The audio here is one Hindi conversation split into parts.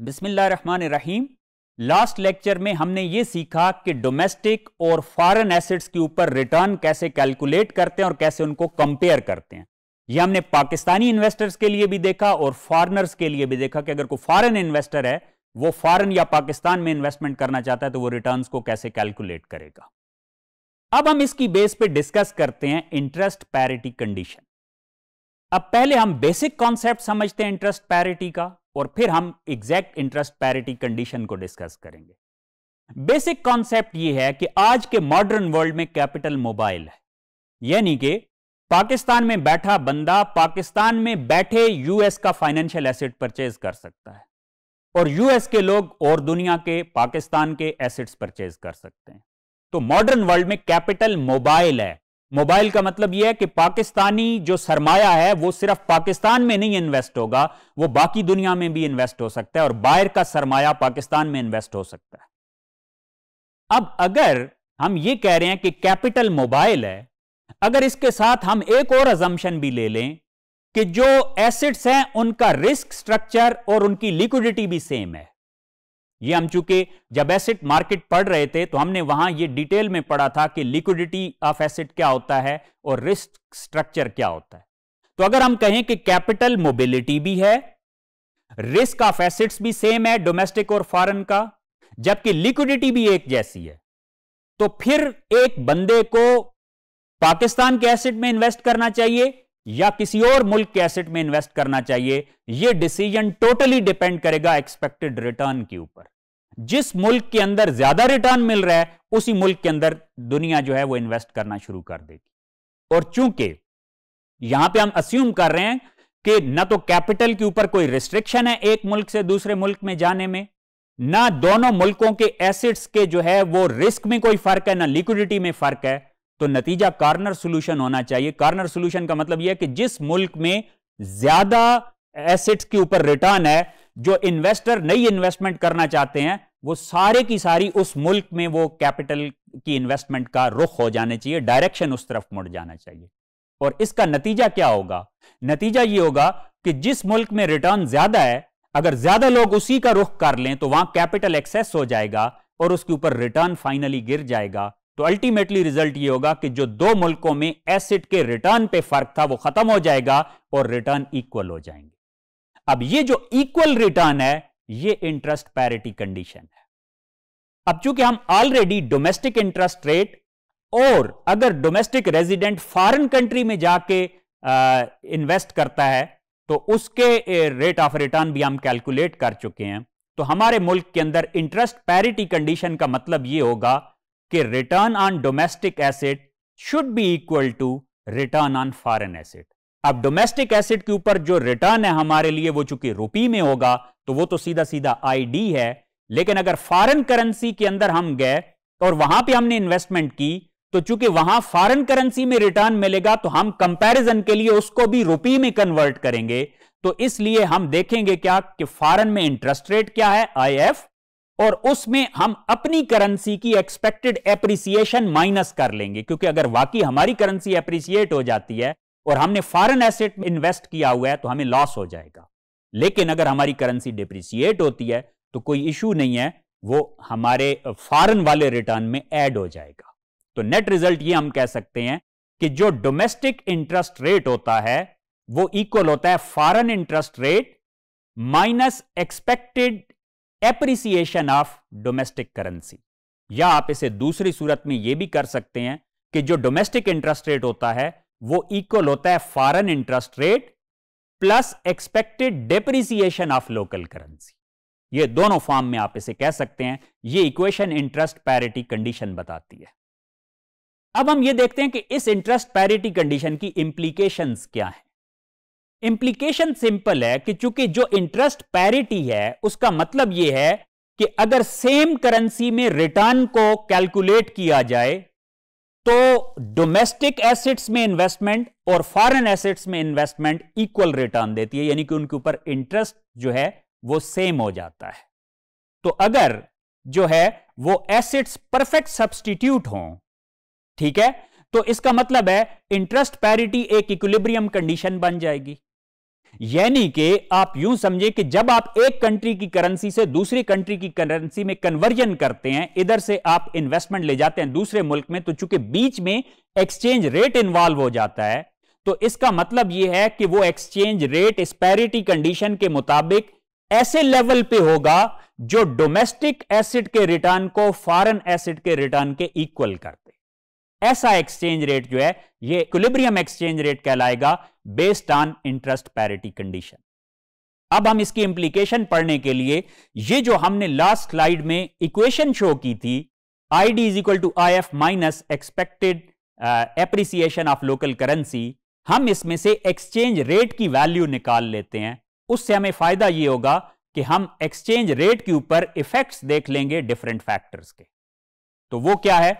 रहीम लास्ट लेक्चर में हमने ये सीखा कि डोमेस्टिक और फॉरेन एसेट्स के ऊपर रिटर्न कैसे कैलकुलेट करते हैं और कैसे उनको कंपेयर करते हैं ये हमने पाकिस्तानी इन्वेस्टर्स के लिए भी देखा और फॉरनर्स के लिए भी देखा कि अगर कोई फॉरन इन्वेस्टर है वो फॉरन या पाकिस्तान में इन्वेस्टमेंट करना चाहता है तो वो रिटर्न को कैसे कैलकुलेट करेगा अब हम इसकी बेस पे डिस्कस करते हैं इंटरेस्ट पैरिटी कंडीशन अब पहले हम बेसिक कॉन्सेप्ट समझते हैं इंटरेस्ट पैरिटी का और फिर हम एग्जैक्ट इंटरेस्ट पैरिटी कंडीशन को डिस्कस करेंगे बेसिक कॉन्सेप्ट ये है कि आज के मॉडर्न वर्ल्ड में कैपिटल मोबाइल है यानी कि पाकिस्तान में बैठा बंदा पाकिस्तान में बैठे यूएस का फाइनेंशियल एसेट परचेज कर सकता है और यूएस के लोग और दुनिया के पाकिस्तान के एसेट्स परचेज कर सकते हैं तो मॉडर्न वर्ल्ड में कैपिटल मोबाइल है मोबाइल का मतलब यह है कि पाकिस्तानी जो सरमाया है वो सिर्फ पाकिस्तान में नहीं इन्वेस्ट होगा वो बाकी दुनिया में भी इन्वेस्ट हो सकता है और बाहर का सरमाया पाकिस्तान में इन्वेस्ट हो सकता है अब अगर हम ये कह रहे हैं कि कैपिटल मोबाइल है अगर इसके साथ हम एक और अजम्पन भी ले लें कि जो एसेट्स हैं उनका रिस्क स्ट्रक्चर और उनकी लिक्विडिटी भी सेम है ये हम चूंकि जब एसेट मार्केट पढ़ रहे थे तो हमने वहां ये डिटेल में पढ़ा था कि लिक्विडिटी ऑफ एसेट क्या होता है और रिस्क स्ट्रक्चर क्या होता है तो अगर हम कहें कि कैपिटल मोबिलिटी भी है रिस्क ऑफ एसेट्स भी सेम है डोमेस्टिक और फॉरेन का जबकि लिक्विडिटी भी एक जैसी है तो फिर एक बंदे को पाकिस्तान के एसेट में इन्वेस्ट करना चाहिए या किसी और मुल्क के एसेट में इन्वेस्ट करना चाहिए यह डिसीजन टोटली डिपेंड करेगा एक्सपेक्टेड रिटर्न के ऊपर जिस मुल्क के अंदर ज्यादा रिटर्न मिल रहा है उसी मुल्क के अंदर दुनिया जो है वो इन्वेस्ट करना शुरू कर देगी और चूंकि यहां पे हम अस्यूम कर रहे हैं कि ना तो कैपिटल के ऊपर कोई रिस्ट्रिक्शन है एक मुल्क से दूसरे मुल्क में जाने में ना दोनों मुल्कों के एसेट्स के जो है वो रिस्क में कोई फर्क है ना लिक्विडिटी में फर्क है तो नतीजा कार्नर सोल्यूशन होना चाहिए कार्नर सोल्यूशन का मतलब यह कि जिस मुल्क में ज्यादा एसेट्स के ऊपर रिटर्न है जो इन्वेस्टर नई इन्वेस्टमेंट करना चाहते हैं वो सारे की सारी उस मुल्क में वो कैपिटल की इन्वेस्टमेंट का रुख हो जाना चाहिए डायरेक्शन उस तरफ मुड़ जाना चाहिए और इसका नतीजा क्या होगा नतीजा ये होगा कि जिस मुल्क में रिटर्न ज्यादा है अगर ज्यादा लोग उसी का रुख कर लें तो वहां कैपिटल एक्सेस हो जाएगा और उसके ऊपर रिटर्न फाइनली गिर जाएगा तो अल्टीमेटली रिजल्ट ये होगा कि जो दो मुल्कों में एसिड के रिटर्न पे फर्क था वो खत्म हो जाएगा और रिटर्न इक्वल हो जाएंगे अब ये जो इक्वल रिटर्न है ये इंटरेस्ट पैरिटी कंडीशन है अब चूंकि हम ऑलरेडी डोमेस्टिक इंटरेस्ट रेट और अगर डोमेस्टिक रेजिडेंट फॉरेन कंट्री में जाके इन्वेस्ट करता है तो उसके रेट ऑफ रिटर्न भी हम कैलकुलेट कर चुके हैं तो हमारे मुल्क के अंदर इंटरेस्ट पैरिटी कंडीशन का मतलब यह होगा कि return on domestic asset should be equal to return on foreign asset अब डोमेस्टिक एसेट के ऊपर जो रिटर्न है हमारे लिए वो चूंकि रुपी में होगा तो वो तो सीधा सीधा आईडी है लेकिन अगर फॉरेन करेंसी के अंदर हम गए और वहां पे हमने इन्वेस्टमेंट की तो चूंकि वहां फॉरेन करेंसी में रिटर्न मिलेगा तो हम कंपैरिजन के लिए उसको भी रुपी में कन्वर्ट करेंगे तो इसलिए हम देखेंगे क्या कि फॉरेन में इंटरेस्ट रेट क्या है आई एफ और उसमें हम अपनी करेंसी की एक्सपेक्टेड एप्रिसिएशन माइनस कर लेंगे क्योंकि अगर वाकई हमारी करेंसी एप्रिसिएट हो जाती है और हमने फॉरेन एसेट में इन्वेस्ट किया हुआ है तो हमें लॉस हो जाएगा लेकिन अगर हमारी करेंसी डिप्रिसिएट होती है तो कोई इशू नहीं है वो हमारे फॉरेन वाले रिटर्न में एड हो जाएगा तो नेट रिजल्ट ये हम कह सकते हैं कि जो डोमेस्टिक इंटरेस्ट रेट होता है वो इक्वल होता है foreign interest rate minus expected appreciation of domestic currency या आप इसे दूसरी सूरत में यह भी कर सकते हैं कि जो डोमेस्टिक इंटरेस्ट रेट होता है वो इक्वल होता है foreign interest rate plus expected depreciation of local currency ये दोनों फॉर्म में आप इसे कह सकते हैं ये इक्वेशन इंटरेस्ट पैरिटी कंडीशन बताती है अब हम ये देखते हैं कि इस इंटरेस्ट पैरिटी कंडीशन की इंप्लीकेशंस क्या है इंप्लीकेशन सिंपल है कि चूंकि जो इंटरेस्ट पैरिटी है उसका मतलब यह है कि अगर सेम करेंसी में रिटर्न को कैलकुलेट किया जाए तो डोमेस्टिक एसेट्स में इन्वेस्टमेंट और फॉरेन एसेट्स में इन्वेस्टमेंट इक्वल रिटर्न देती है यानी कि उनके ऊपर इंटरेस्ट जो है वो सेम हो जाता है तो अगर जो है वो एसेट्स परफेक्ट सब्सटीट्यूट हों ठीक है तो इसका मतलब है इंटरेस्ट पैरिटी एक इक्विलिब्रियम कंडीशन बन जाएगी यानी कि आप यूं समझे कि जब आप एक कंट्री की करेंसी से दूसरी कंट्री की करेंसी में कन्वर्जन करते हैं इधर से आप इन्वेस्टमेंट ले जाते हैं दूसरे मुल्क में तो चूंकि बीच में एक्सचेंज रेट इन्वॉल्व हो जाता है तो इसका मतलब यह है कि वो एक्सचेंज रेट स्पैरिटी कंडीशन के मुताबिक ऐसे लेवल पे होगा जो डोमेस्टिक एसिड के रिटर्न को फॉरेन एसिड के रिटर्न के इक्वल करता ऐसा एक्सचेंज रेट जो है ये इक्विलिब्रियम एक्सचेंज रेट कहलाएगा based on interest parity condition अब हम इसकी इंप्लीकेशन पढ़ने के लिए ये जो हमने लास्ट स्लाइड में इक्वेशन शो की थी I D is equal to I F minus expected appreciation of local currency हम इसमें से एक्सचेंज रेट की वैल्यू निकाल लेते हैं उससे हमें फायदा ये होगा कि हम एक्सचेंज रेट के ऊपर इफेक्ट्स देख लेंगे डिफरेंट फैक्टर्स के तो वो क्या है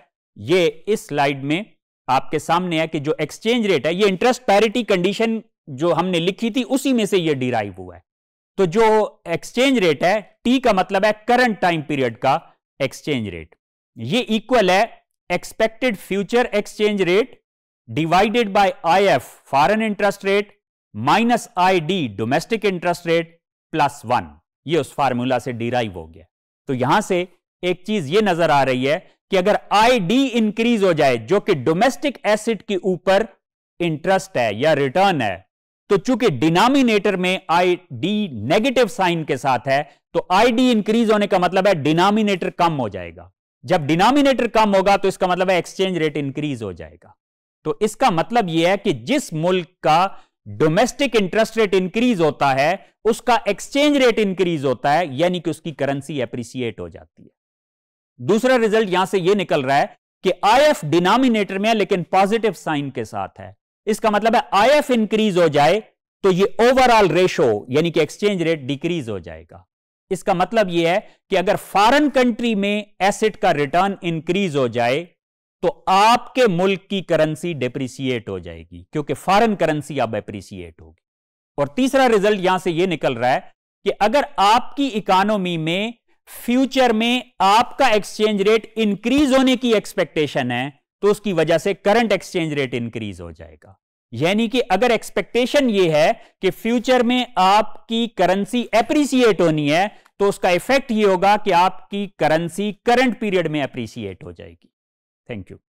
ये इस स्लाइड में आपके सामने है कि जो एक्सचेंज रेट है ये इंटरेस्ट पैरिटी कंडीशन जो हमने लिखी थी उसी में से ये डिराइव हुआ है तो जो एक्सचेंज रेट है टी का मतलब है करंट टाइम पीरियड का एक्सचेंज रेट ये इक्वल है expected future exchange rate divided by F foreign interest rate minus I D domestic interest rate plus one ये उस फार्मूला से डिराइव हो गया तो यहां से एक चीज ये नजर आ रही है कि अगर आईडी इंक्रीज हो जाए जो कि डोमेस्टिक एसिड के ऊपर इंटरेस्ट है या रिटर्न है तो चूंकि डिनामिनेटर में आई डी नेगेटिव साइन के साथ है तो आई डी इंक्रीज होने का मतलब है डिनामिनेटर कम हो जाएगा जब डिनामिनेटर कम होगा तो इसका मतलब है एक्सचेंज रेट इंक्रीज हो जाएगा तो इसका मतलब यह है कि जिस मुल्क का डोमेस्टिक इंटरेस्ट रेट इंक्रीज होता है उसका एक्सचेंज रेट इंक्रीज होता है यानी कि उसकी करेंसी एप्रिसिएट हो जाती है दूसरा रिजल्ट यहां से यह निकल रहा है कि आई एफ डिनोमिनेटर में है लेकिन पॉजिटिव साइन के साथ है इसका मतलब है आई एफ इंक्रीज हो जाए तो ये ओवरऑल रेशो यानी कि एक्सचेंज रेट डिक्रीज हो जाएगा इसका मतलब ये है कि अगर फॉरेन कंट्री में एसेट का रिटर्न इंक्रीज हो जाए तो आपके मुल्क की करेंसी डिप्रिसिएट हो जाएगी क्योंकि फॉरेन करेंसी अब एप्रिसिएट होगी और तीसरा रिजल्ट यहां से यह निकल रहा है कि अगर आपकी इकोनॉमी में फ्यूचर में आपका एक्सचेंज रेट इंक्रीज होने की एक्सपेक्टेशन है तो उसकी वजह से करंट एक्सचेंज रेट इंक्रीज हो जाएगा यानी कि अगर एक्सपेक्टेशन ये है कि फ्यूचर में आपकी करेंसी एप्रिसिएट होनी है तो उसका इफेक्ट ये होगा कि आपकी करेंसी करंट पीरियड में एप्रिसिएट हो जाएगी थैंक यू